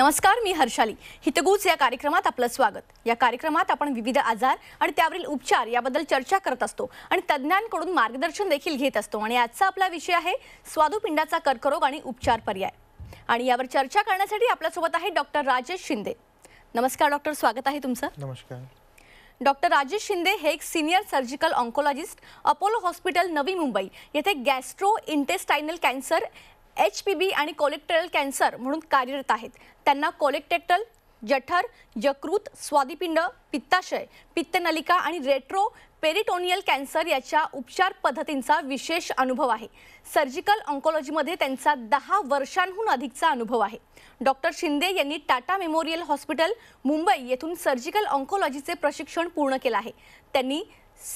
नमस्कार मी हर्षाली हितगूज या कार्यक्रमात आपलं स्वागत या कार्यक्रमात आपण विविध आजार आणि त्यावरील उपचार याबद्दल चर्चा करत असतो आणि तज्ज्ञांकडून मार्गदर्शन देखील घेत असतो आणि आजचा आपला विषय आहे स्वादुपिंडाचा कर्करोग आणि उपचार पर्याय आणि यावर चर्चा करण्यासाठी आपल्यासोबत आहे डॉक्टर राजेश शिंदे नमस्कार डॉक्टर स्वागत आहे तुमचं नमस्कार डॉक्टर राजेश शिंदे हे एक senior surgical oncologist Apollo hospital Navi Mumbai येथे gastro intestinal cancer H P B आणि कोलेक्टरल कॅन्सर म्हणून कार्यरत आहेत त्यांना कोलेक्टेक्टल जठर यकृत स्वादिपिंड पित्ताशय पित्तनलिका आणि रेट्रो पेरिटोनियल कॅन्सर याच्या उपचार पद्धतींचा विशेष अनुभव आहे सर्जिकल ऑन्कॉलॉजीमध्ये त्यांचा दहा वर्षांहून अधिकचा अनुभव आहे डॉक्टर शिंदे यांनी टाटा मेमोरियल हॉस्पिटल मुंबई येथून सर्जिकल ऑन्कॉलॉजीचे प्रशिक्षण पूर्ण केलं आहे त्यांनी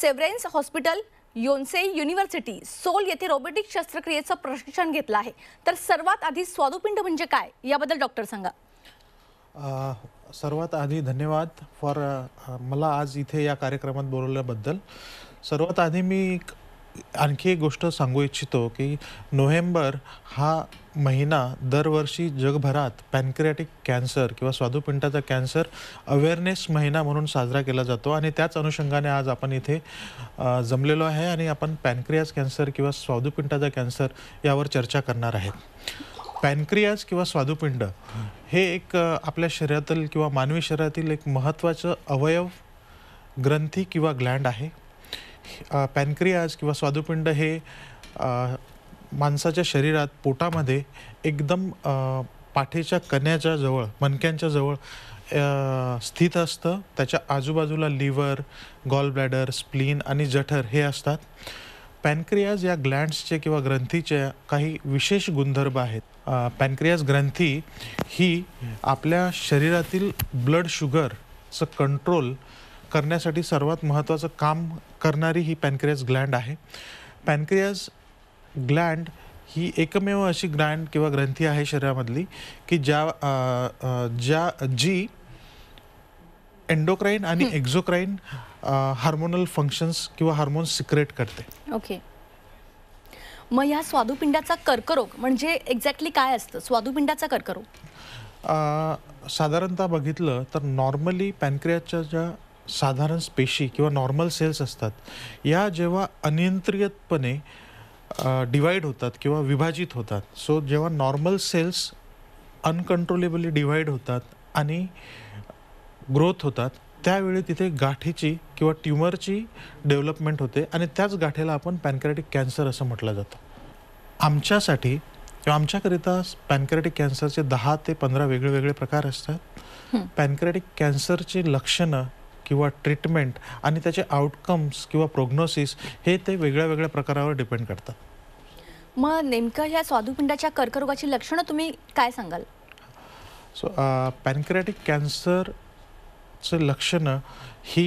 Severance hospital Yonsei university Seoul येथे रोबोटिक शस्त्रक्रियेचं प्रशिक्षण घेतलं आहे तर सर्वात आधी स्वादुपिंड म्हणजे काय याबद्दल डॉक्टर सांगा सर्वात आधी धन्यवाद फॉर मला आज इथे या कार्यक्रमात बोलवल्याबद्दल सर्वात आधी मी आणखी एक गोष्ट सांगू इच्छितो की नोव्हेंबर हा महिना दरवर्षी जगभरात पॅनक्रियाटिक कॅन्सर किंवा स्वादुपिंडाचा कॅन्सर अवेअरनेस महिना म्हणून साजरा केला जातो आणि त्याच अनुषंगाने आज आपण इथे जमलेलो आहे आणि आपण पॅनक्रियाज कॅन्सर किंवा स्वादुपिंडाचा कॅन्सर यावर चर्चा करणार आहेत पॅनक्रियाज किंवा स्वादुपिंड हे एक आपल्या शरीरातील किंवा मानवी शरीरातील एक महत्त्वाचं अवयव ग्रंथी किंवा ग्लँड आहे पॅनक्रियाज किंवा स्वादुपिंड हे माणसाच्या शरीरात पोटामध्ये एकदम पाठीच्या कण्याच्या जवळ मणक्यांच्या जवळ स्थित असतं त्याच्या आजूबाजूला लिव्हर गॉल ब्लॅडर स्प्लीन आणि जठर हे असतात पॅनक्रियाज या ग्लँड्सचे किंवा ग्रंथीचे काही विशेष गुणधर्म आहेत पॅनक्रियाज ग्रंथी ही आपल्या शरीरातील ब्लड शुगरचं कंट्रोल करण्यासाठी सर्वात महत्त्वाचं काम करणारी ही पॅनक्रियस ग्लँड आहे पॅनक्रियस ग्लँड ही एकमेव अशी ग्रँड किंवा ग्रंथी आहे शरीरामधली की ज्या ज्या जी एंडोक्राईन आणि एक्झोक्राईन हार्मोनल फंक्शन्स किंवा हार्मोन सिक्रेट करते ओके मग या स्वादुपिंडाचा कर्करोग म्हणजे एक्झॅक्टली काय असतं स्वादुपिंडाचा कर्करोग साधारणतः बघितलं तर नॉर्मली पॅनक्रियाच्या ज्या साधारण स्पेशी किंवा नॉर्मल सेल्स असतात या जेव्हा अनियंत्रितपणे डिवाईड होतात किंवा विभाजित होतात सो जेव्हा नॉर्मल सेल्स अनकंट्रोलेबली डिवाईड होतात आणि ग्रोथ होतात त्यावेळी तिथे गाठीची किंवा ट्युमरची डेव्हलपमेंट होते आणि त्याच गाठीला आपण पॅनक्रॅटिक कॅन्सर असं म्हटलं जातं आमच्यासाठी किंवा आमच्याकरिता पॅनक्रॅटिक कॅन्सरचे दहा ते पंधरा वेगळेवेगळे प्रकार असतात पॅनक्रॅटिक कॅन्सरची लक्षणं किंवा ट्रीटमेंट आणि त्याचे आउटकम्स किंवा प्रोग्नोसिस हे ते वेगळ्या वेगळ्या प्रकारावर डिपेंड करतात मग नेमकं ह्या स्वादुपिंडाच्या कर्करोगाची लक्षणं तुम्ही काय सांगाल सो पॅनक्रॅटिक कॅन्सर चं लक्षणं ही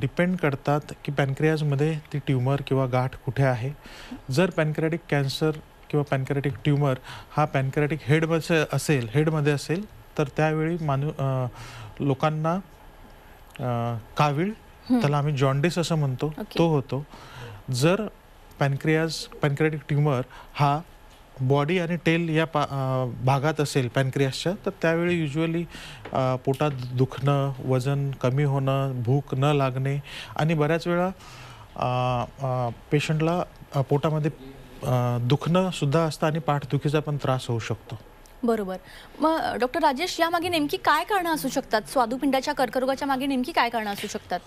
डिपेंड uh, करतात की पॅनक्रियाजमध्ये ती ट्यूमर किंवा गाठ कुठे आहे जर पॅनक्रॅटिक कॅन्सर किंवा पॅनक्रॅटिक ट्यूमर हा पॅनक्रॅटिक हेडमध्ये असेल हेडमध्ये असेल तर त्यावेळी मानू लोकांना कावीळ त्याला आम्ही जॉन्डिस असं म्हणतो तो होतो जर पॅनक्रियाज पॅनक्रियाटिक ट्युमर हा बॉडी आणि टेल या पा भागात असेल पॅनक्रियासच्या तर त्यावेळी युजली पोटात दुखणं वजन कमी होणं भूक न लागणे आणि बऱ्याच वेळा पेशंटला पोटामध्ये दुखणंसुद्धा असतं आणि पाठदुखीचा पण त्रास होऊ शकतो बरोबर मग डॉक्टर राजेश यामागे नेमकी काय कारणं असू शकतात स्वादुपिंडाच्या कर्करोगाच्या मागे नेमकी काय कारणं असू शकतात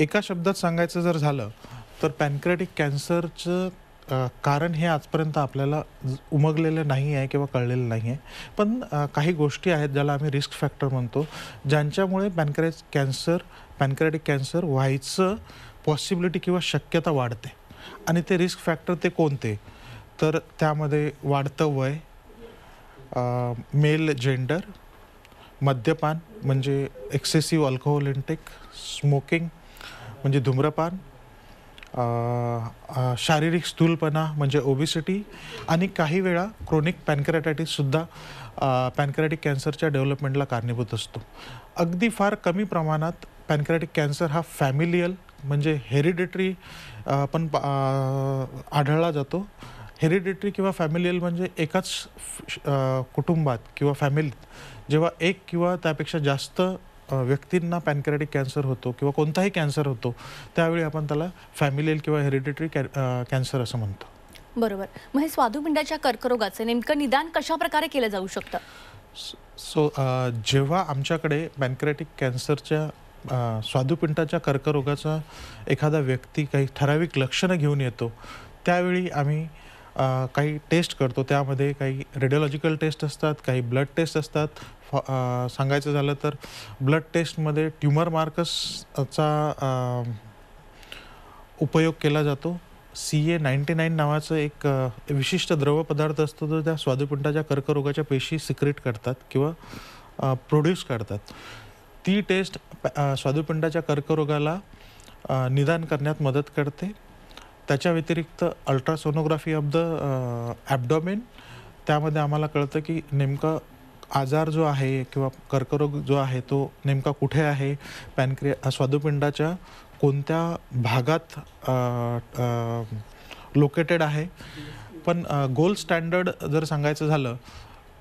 एका शब्दात सांगायचं जर झालं तर पॅनक्रेटिक कॅन्सरचं कारण हे आजपर्यंत आपल्याला उमगलेलं नाही आहे किंवा कळलेलं नाही आहे पण काही गोष्टी आहेत ज्याला आम्ही रिस्क फॅक्टर म्हणतो ज्यांच्यामुळे पॅनक्रॅज कॅन्सर पॅनक्रॅटिक कॅन्सर व्हायचं पॉसिबिलिटी किंवा शक्यता वाढते आणि ते रिस्क फॅक्टर ते कोणते तर त्यामध्ये वाढतं वय मेल जेंडर मद्यपान म्हणजे एक्सेसिव्ह अल्कोहोल इंटेक स्मोकिंग म्हणजे धूम्रपान शारीरिक स्थूलपणा म्हणजे ओबिसिटी आणि काही वेळा क्रोनिक पॅनक्रॅटायटीससुद्धा पॅनक्रॅटिक कॅन्सरच्या डेव्हलपमेंटला कारणीभूत असतो अगदी फार कमी प्रमाणात पॅनक्रॅटिक कॅन्सर हा फॅमिलियल म्हणजे हेरिडेटरी पण आढळला जातो हेरिडेटरी किंवा फॅमिलीयल म्हणजे एकाच कुटुंबात किंवा फॅमिलीत जेव्हा एक किंवा त्यापेक्षा जास्त व्यक्तींना पॅनक्रॅटिक कॅन्सर होतो किंवा कोणताही कॅन्सर होतो त्यावेळी आपण त्याला फॅमिलील किंवा हेरिडेटरी कॅन्सर असं म्हणतो बरोबर मग हे स्वादुपिंडाच्या कर्करोगाचं नेमकं निदान कशा प्रकारे केलं जाऊ शकतं सो जेव्हा आमच्याकडे पॅनक्रॅटिक कॅन्सरच्या स्वादुपिंडाच्या कर्करोगाचा एखादा व्यक्ती काही ठराविक लक्षणं घेऊन येतो त्यावेळी आम्ही काही टेस्ट करतो त्यामध्ये काही रेडिओलॉजिकल टेस्ट असतात काही ब्लड टेस्ट असतात फॉ सांगायचं झालं तर ब्लड टेस्टमध्ये ट्युमर मार्कसचा उपयोग केला जातो सी ए नाईन्टी नाईन नावाचं एक विशिष्ट पदार्थ असतो जो त्या स्वादुपिंडाच्या कर्करोगाच्या पेशी सिक्रेट करतात किंवा प्रोड्यूस करतात ती टेस्ट स्वादुपिंडाच्या कर्करोगाला निदान करण्यात मदत करते त्याच्या व्यतिरिक्त अल्ट्रासोनोग्राफी ऑफ द ॲबडॉमेन त्यामध्ये आम्हाला कळतं की नेमकं आजार जो आहे किंवा कर्करोग जो आहे तो नेमका कुठे आहे पॅनक्रिया स्वादुपिंडाच्या कोणत्या भागात लोकेटेड आहे पण गोल्ड स्टँडर्ड जर सांगायचं झालं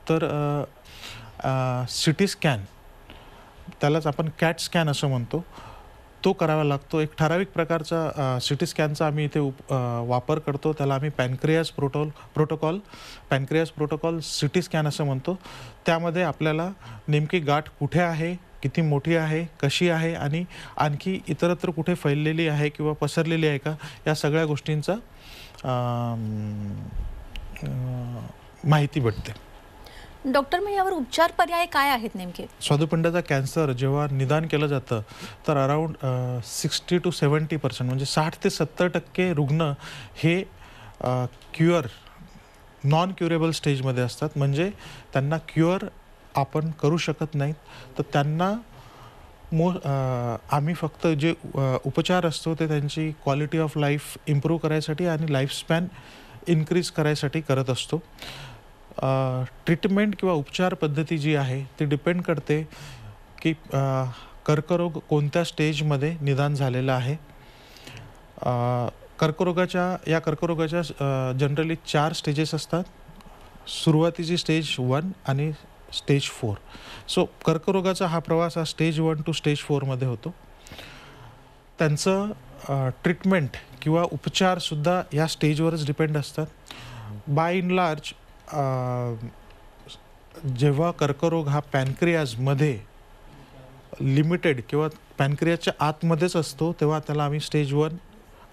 तर सिटी स्कॅन त्यालाच आपण कॅट स्कॅन असं म्हणतो तो करावा लागतो एक ठराविक प्रकारचा सिटी स्कॅनचा आम्ही इथे उप वापर करतो त्याला आम्ही पॅनक्रियाज प्रोटोल protocol pancreas protocol CT scan असं म्हणतो त्यामध्ये आपल्याला नेमकी गाठ कुठे आहे किती मोठी आहे कशी आहे आणि आणखी इतरत्र कुठे फैललेली आहे किंवा पसरलेली आहे का या सगळ्या गोष्टींचा माहिती भेटते डॉक्टर मग यावर उपचार पर्याय काय आहेत नेमके स्वादुपिंडाचा कॅन्सर जेव्हा निदान केलं जातं तर around sixty to seventy percent म्हणजे साठ ते सत्तर टक्के रुग्ण हे क्युअर नॉन क्युरेबल स्टेजमध्ये असतात म्हणजे त्यांना क्युअर आपण करू शकत नाहीत तर त्यांना मो आम्ही फक्त जे उपचार असतो ते त्यांची क्वालिटी ऑफ लाईफ इम्प्रूव्ह करायसाठी आणि लाईफस्पॅन इन्क्रीज करायसाठी करत असतो ट्रीटमेंट किंवा उपचार पद्धती जी आहे ती डिपेंड करते की कर्करोग कोणत्या स्टेजमध्ये निदान झालेलं आहे कर्करोगाच्या या कर्करोगाच्या जनरली चार स्टेजेस असतात सुरुवातीची स्टेज वन आणि स्टेज फोर सो कर्करोगाचा हा प्रवास हा स्टेज वन टू स्टेज फोरमध्ये होतो त्यांचं ट्रीटमेंट किंवा उपचारसुद्धा या स्टेजवरच डिपेंड असतात बाय इन लार्ज जेव्हा कर्करोग हा पॅनक्रियाजमध्ये लिमिटेड किंवा पॅनक्रियाच्या आतमध्येच असतो तेव्हा त्याला आम्ही स्टेज वन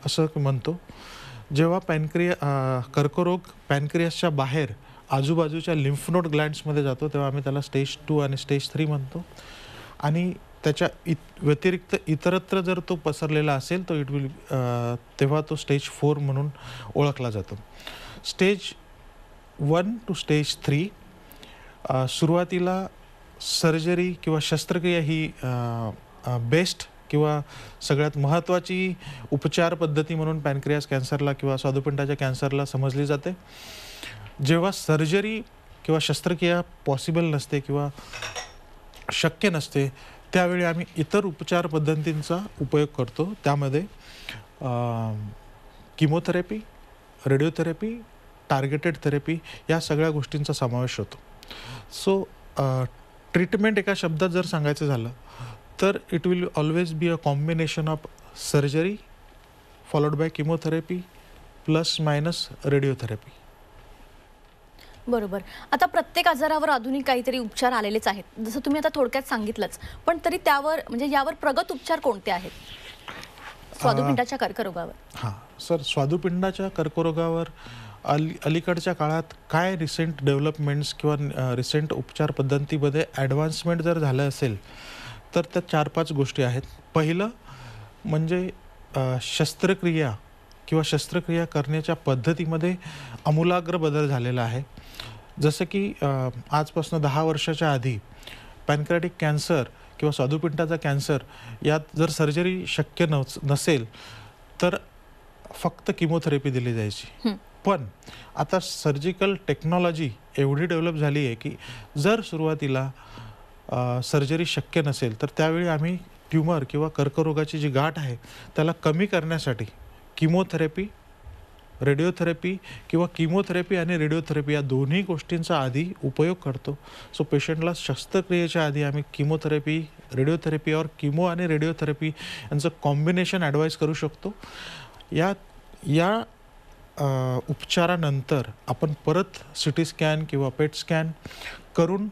असं म्हणतो जेव्हा पॅनक्रिया कर्करोग पॅनक्रियासच्या बाहेर आजूबाजूच्या लिम्फनोट ग्लँड्समध्ये जातो तेव्हा आम्ही त्याला स्टेज टू आणि स्टेज थ्री म्हणतो आणि त्याच्या इत व्यतिरिक्त इतरत्र जर तो पसरलेला असेल तो इट विल तेव्हा तो स्टेज फोर म्हणून ओळखला जातो stage one two stage three सुरुवातीला सर्जरी किंवा शस्त्रक्रिया ही बेस्ट किंवा सगळ्यात महत्त्वाची उपचार पद्धती म्हणून पॅनक्रियास कॅन्सरला किंवा स्वादुपिंडाच्या कॅन्सरला समजली जाते जेव्हा सर्जरी किंवा शस्त्रक्रिया पॉसिबल नसते किंवा शक्य नसते त्यावेळी आम्ही इतर उपचार पद्धतींचा उपयोग करतो त्यामध्ये किमोथेरपी रेडिओथेरपी टार्गेटेड थेरपी या सगळ्या गोष्टींचा समावेश होतो सो ट्रीटमेंट एका शब्दात जर सांगायचं झालं तर it will always be a combination of surgery followed by chemotherapy plus minus radiotherapy बरोबर आता प्रत्येक आजारावर आधुनिक काहीतरी उपचार आलेलेच आहेत जसं तुम्ही आता थोडक्यात सांगितलंच पण तरी त्यावर म्हणजे यावर प्रगत उपचार कोणते आहेत स्वादुपिंडाच्या कर्करोगावर हां सर स्वादुपिंडाच्या कर्करोगावर अली अलीकडच्या काळात काय रिसेंट डेव्हलपमेंट्स किंवा रिसेंट उपचार पद्धतीमध्ये ॲडव्हान्समेंट जर झालं असेल तर त्या चार पाच गोष्टी आहेत पहिलं म्हणजे शस्त्रक्रिया किंवा शस्त्रक्रिया करण्याच्या पद्धतीमध्ये अमूलाग्र बदल झालेला आहे जसं की आजपासून दहा वर्षाच्या आधी पॅनक्रॅटिक कॅन्सर किंवा स्वादुपिंडाचा कॅन्सर यात जर सर्जरी शक्य नसेल तर फक्त किमोथेरपी दिली जायची पण आता सर्जिकल टेक्नॉलॉजी एवढी डेव्हलप झाली आहे की जर सुरुवातीला सर्जरी शक्य नसेल तर त्यावेळी आम्ही ट्युमर किंवा कर्करोगाची जी गाठ आहे त्याला कमी करण्यासाठी किमोथेरपी रेडिओथेरपी किंवा किमोथेरपी आणि रेडिओथेरपी या दोन्ही गोष्टींचा आधी उपयोग करतो सो पेशंटला शस्त्रक्रियेच्या आधी आम्ही किमोथेरपी रेडिओथेरपी और किमो आणि रेडिओथेरपी यांचं कॉम्बिनेशन ॲडवाईस करू शकतो या या उपचारानंतर आपण परत सी टी स्कॅन किंवा पेट स्कॅन करून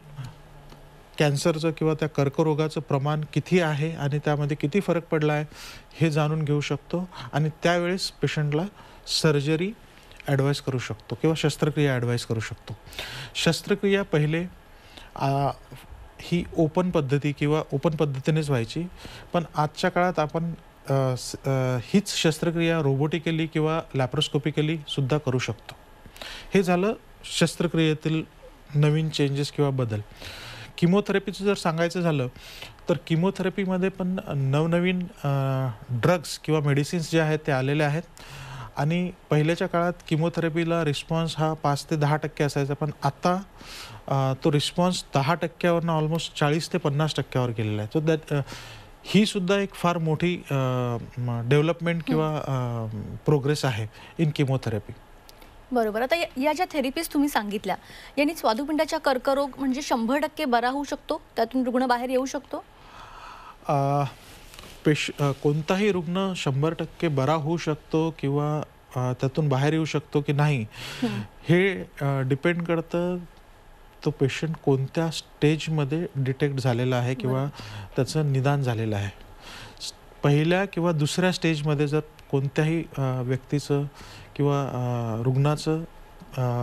कॅन्सरचं किंवा त्या कर्करोगाचं प्रमाण किती आहे आणि त्यामध्ये किती फरक पडला आहे हे जाणून घेऊ शकतो आणि त्यावेळेस पेशंटला सर्जरी ॲडवाईस करू शकतो किंवा शस्त्रक्रिया ॲडवाईस करू शकतो शस्त्रक्रिया पहिले ही ओपन पद्धती किंवा ओपन पद्धतीनेच व्हायची पण आजच्या काळात आपण हीच शस्त्रक्रिया रोबोटिकली किंवा लॅप्रोस्कोपिकली सुद्धा करू शकतो हे झालं शस्त्रक्रियेतील नवीन चेंजेस किंवा बदल किमोथेरपीचं जर सांगायचं झालं तर किमोथेरपीमध्ये पण नवनवीन ड्रग्स किंवा मेडिसिन्स जे आहेत ते आलेले आहेत आणि पहिल्याच्या काळात किमोथेरपीला रिस्पॉन्स हा पाच ते दहा टक्के असायचा पण आता तो रिस्पॉन्स दहा टक्क्यावरनं ऑलमोस्ट चाळीस ते पन्नास टक्क्यावर गेलेला आहे सो दॅट ही सुद्धा एक फार मोठी डेव्हलपमेंट किंवा प्रोग्रेस आहे इन किमोथेरपी बरोबर आता या ज्या थेरपीज तुम्ही सांगितल्या यांनी स्वादुपिंडाच्या कर्करोग म्हणजे शंभर टक्के बरा होऊ शकतो त्यातून रुग्ण बाहेर येऊ शकतो पेश कोणताही रुग्ण शंभर टक्के बरा होऊ शकतो किंवा त्यातून बाहेर येऊ शकतो की नाही हे डिपेंड करतं तो पेशंट कोणत्या स्टेजमध्ये डिटेक्ट झालेला आहे किंवा त्याचं निदान झालेलं आहे पहिल्या किंवा दुसऱ्या स्टेजमध्ये जर कोणत्याही व्यक्तीचं किंवा रुग्णाचं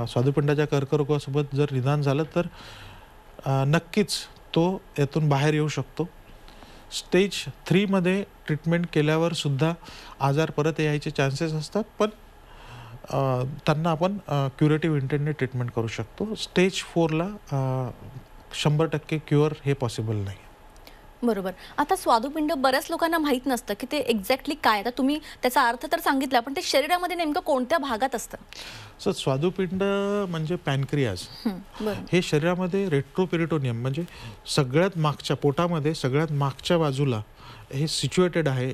स्वादुपिंडाच्या कर्करोगासोबत जर निदान झालं तर नक्कीच तो यातून बाहेर येऊ शकतो स्टेज थ्रीमध्ये ट्रीटमेंट केल्यावर सुद्धा आजार परत यायचे चान्सेस असतात पण त्यांना आपण क्युरेटिव्ह इंटेंटने ट्रीटमेंट करू शकतो स्टेज फोरला शंभर टक्के क्युअर हे पॉसिबल नाही बरोबर आता स्वादुपिंड बऱ्याच लोकांना माहीत नसतं की ते एक्झॅक्टली काय आता तुम्ही त्याचा अर्थ तर सांगितला पण ते शरीरामध्ये नेमकं कोणत्या भागात असतं सर स्वादुपिंड म्हणजे पॅनक्रियाज हे शरीरामध्ये रेट्रोपेरिटोनियम म्हणजे सगळ्यात मागच्या पोटामध्ये सगळ्यात मागच्या बाजूला हे सिच्युएटेड आहे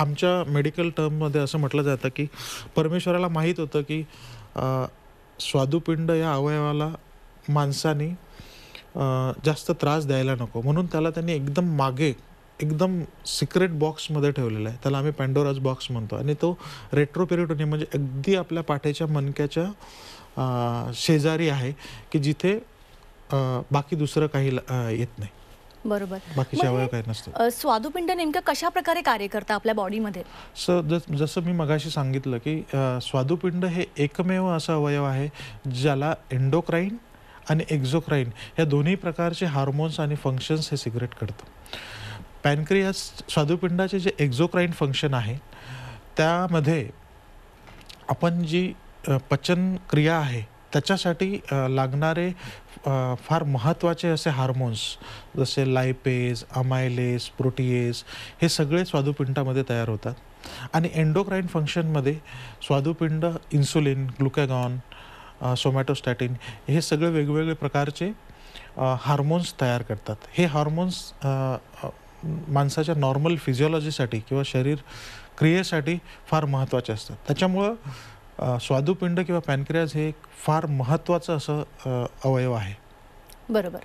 आमच्या मेडिकल टर्ममध्ये असं म्हटलं जातं की परमेश्वराला माहीत होतं की स्वादुपिंड या अवयवाला माणसाने जास्त त्रास द्यायला नको म्हणून त्याला त्यांनी एकदम मागे एकदम सिक्रेट बॉक्समध्ये ठेवलेला आहे त्याला आम्ही पँडोराज बॉक्स म्हणतो आणि तो रेट्रोपेरिटोनियम म्हणजे अगदी आपल्या पाठीच्या मनक्याच्या शेजारी आहे की जिथे बाकी दुसरं काही येत नाही बरोबर बाकीचे अवयव काही नसतं स्वादुपिंड नेमकं कशा प्रकारे कार्य करतं आपल्या बॉडीमध्ये सर जसं मी मगाशी सांगितलं की स्वादुपिंड हे एकमेव असं अवयव आहे ज्याला एन्डोक्राईन आणि एक्झोक्राईन या दोन्ही प्रकारचे हार्मोन्स आणि फंक्शन्स हे सिगरेट करतं पॅनक्रियास स्वादुपिंडाचे जे एक्झोक्राईन फंक्शन आहे त्यामध्ये आपण जी पचन क्रिया आहे त्याच्यासाठी लागणारे फार महत्त्वाचे असे हार्मोन्स जसे लायपेज अमायलेस प्रोटीएस हे सगळे स्वादुपिंडामध्ये तयार होतात आणि एन्डोक्राईन फंक्शनमध्ये स्वादुपिंड इन्सुलिन ग्लुकॅगॉन सोमॅटोस्टॅटिन हे सगळे वेगवेगळे प्रकारचे हार्मोन्स तयार करतात हे हार्मोन्स माणसाच्या नॉर्मल फिजिओलॉजीसाठी किंवा शरीर क्रियेसाठी फार महत्त्वाचे असतात त्याच्यामुळं स्वादुपिंड किंवा पॅनक्रियाज हे एक फार महत्त्वाचं असं अवयव आहे बरोबर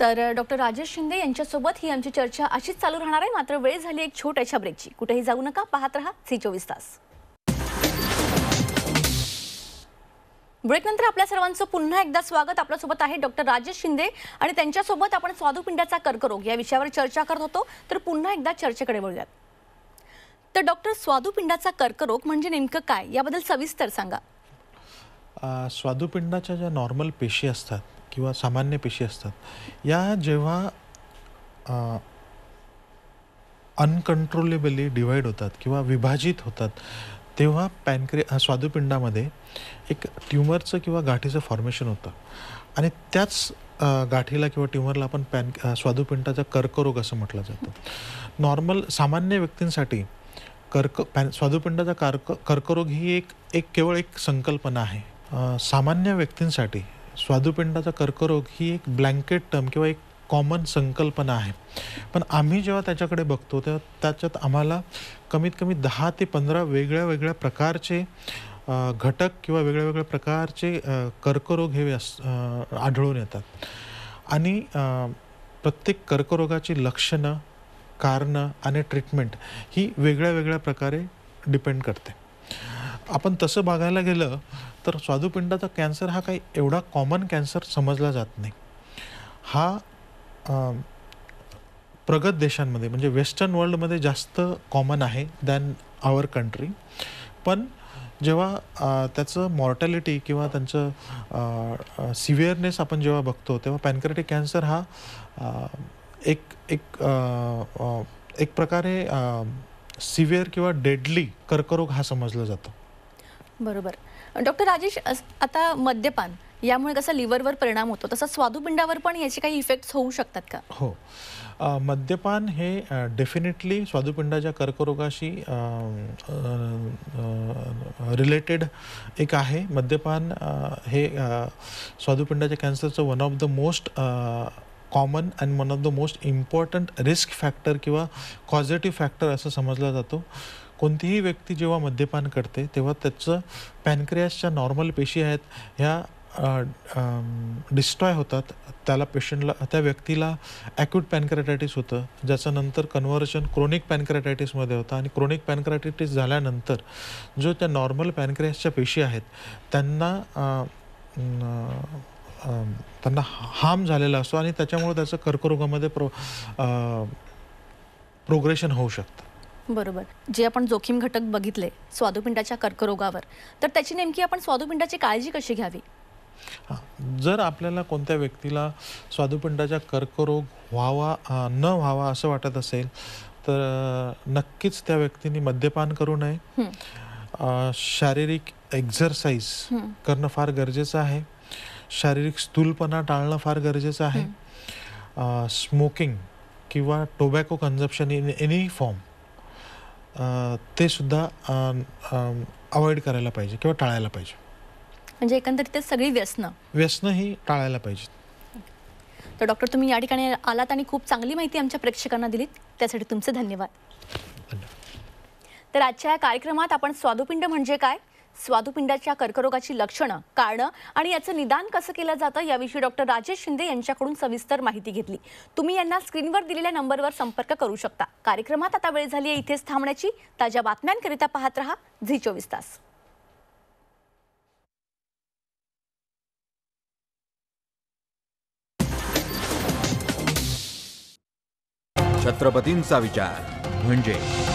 तर डॉक्टर राजेश शिंदे यांच्यासोबत ही आमची चर्चा अशीच चालू राहणार आहे मात्र वेळ झाली एक छोट्याशा ब्रेकची कुठेही जाऊ नका पाहत राहा सी चोवीस तास ब्रेकनंतर आपल्या सर्वांचं पुन्हा एकदा स्वागत आपल्यासोबत आहे डॉक्टर राजेश शिंदे आणि त्यांच्यासोबत आपण स्वादुपिंडाचा कर्करोग या विषयावर चर्चा करत होतो तर पुन्हा एकदा चर्चेकडे बोलूयात तर डॉक्टर स्वादुपिंडाचा कर्करोग म्हणजे नेमकं काय याबद्दल सविस्तर सांगा स्वादुपिंडाच्या ज्या नॉर्मल पेशी असतात किंवा सामान्य पेशी असतात या जेव्हा अनकंट्रोलेबली डिवाइड होतात किंवा विभाजित होतात तेव्हा पॅनक्रे स्वादुपिंडामध्ये एक ट्युमरचं किंवा गाठीचं फॉर्मेशन होतं आणि त्याच गाठीला किंवा ट्युमरला आपण पॅन स्वादुपिंडाचा कर्करोग असं म्हटलं जातं नॉर्मल सामान्य व्यक्तींसाठी कर्क पॅन स्वादुपिंडाचा कर्क कर्करोग ही एक एक केवळ एक संकल्पना आहे सामान्य व्यक्तींसाठी स्वादुपिंडाचा कर्करोग ही एक ब्लँकेट टर्म किंवा एक कॉमन संकल्पना आहे पण आम्ही जेव्हा त्याच्याकडे बघतो तेव्हा त्याच्यात आम्हाला कमीत कमी दहा ते पंधरा वेगळ्या वेगळ्या प्रकारचे घटक किंवा वेगळ्या वेगळ्या प्रकारचे कर्करोग हे व्यस आढळून येतात आणि प्रत्येक कर्करोगाची लक्षणं कारणं आणि ट्रीटमेंट ही वेगळ्या वेगळ्या प्रकारे डिपेंड करते आपण तसं बघायला गेलं तर स्वादुपिंडाचा कॅन्सर हा काही एवढा कॉमन कॅन्सर समजला जात नाही हा प्रगत देशांमध्ये म्हणजे वेस्टर्न वर्ल्डमध्ये जास्त कॉमन आहे दॅन आवर कंट्री पण जेव्हा त्याचं मॉर्टॅलिटी किंवा त्यांचं सिव्हिअरनेस आपण जेव्हा बघतो तेव्हा पॅनक्रेटिक कॅन्सर हा एक एक एक प्रकारे सिव्हिअर किंवा डेडली कर्करोग हा समजला जातो बरोबर डॉक्टर राजेश आता मद्यपान यामुळे कसा लिव्हरवर परिणाम होतो तसा स्वादुपिंडावर पण याचे काही इफेक्ट्स होऊ शकतात का हो मद्यपान हे डेफिनेटली स्वादुपिंडाच्या कर्करोगाशी रिलेटेड एक आहे मद्यपान हे स्वादुपिंडाच्या कॅन्सरचं one of the most common and one of the most important risk factor किंवा कॉझिटिव्ह फॅक्टर असं समजला जातो कोणतीही व्यक्ती जेव्हा मद्यपान करते तेव्हा त्याचं पॅनक्रियासच्या नॉर्मल पेशी आहेत ह्या डिस्ट्रॉय होतात त्याला पेशंटला त्या व्यक्तीला ॲक्यूट पॅनक्रॅटायटीस होतं ज्याचं नंतर कन्व्हर्शन क्रोनिक पॅनक्रॅटायटिसमध्ये होतं आणि क्रोनिक पॅनक्रॅटायटिस झाल्यानंतर जो त्या नॉर्मल पॅनक्रियासच्या पेशी आहेत त्यांना त्यांना हार्म झालेला असतो आणि त्याच्यामुळे त्याचं कर्करोगामध्ये प्रो प्रोग्रेशन होऊ शकतं बरोबर जे आपण जोखीम घटक बघितले स्वादुपिंडाच्या कर्करोगावर तर त्याची नेमकी आपण स्वादुपिंडाची काळजी कशी घ्यावी जर आपल्याला कोणत्या व्यक्तीला स्वादुपिंडाचा कर्करोग व्हावा न व्हावा असं वाटत असेल तर नक्कीच त्या व्यक्तीने मद्यपान करू नये शारीरिक एक्झरसाइज करणं फार गरजेचं आहे शारीरिक स्थूलपणा टाळणं फार गरजेचं आहे स्मोकिंग किंवा tobacco consumption in any form ते सुद्धा अवॉइड करायला पाहिजे किंवा टाळायला पाहिजे म्हणजे एकंदरीत सगळी व्यसनं व्यसन ही टाळायला पाहिजे तर डॉक्टर तुम्ही या ठिकाणी आलात आणि खूप चांगली माहिती आमच्या प्रेक्षकांना दिलीत त्यासाठी तुमचे धन्यवाद तर आजच्या या कार्यक्रमात आपण स्वादुपिंड म्हणजे काय स्वादुपिंडाच्या कर्करोगाची लक्षणं कारणं आणि याचं निदान कसं केलं जातं याविषयी डॉक्टर राजेश शिंदे यांच्याकडून सविस्तर माहिती घेतली तुम्ही यांना स्क्रीनवर दिलेल्या नंबरवर संपर्क करू शकता कार्यक्रमात आता वेळ झाली आहे इथेच थांबण्याची ताज्या बातम्यांकरिता पाहत रहा झी चोवीस तास छत्रपतींचा विचार म्हणजे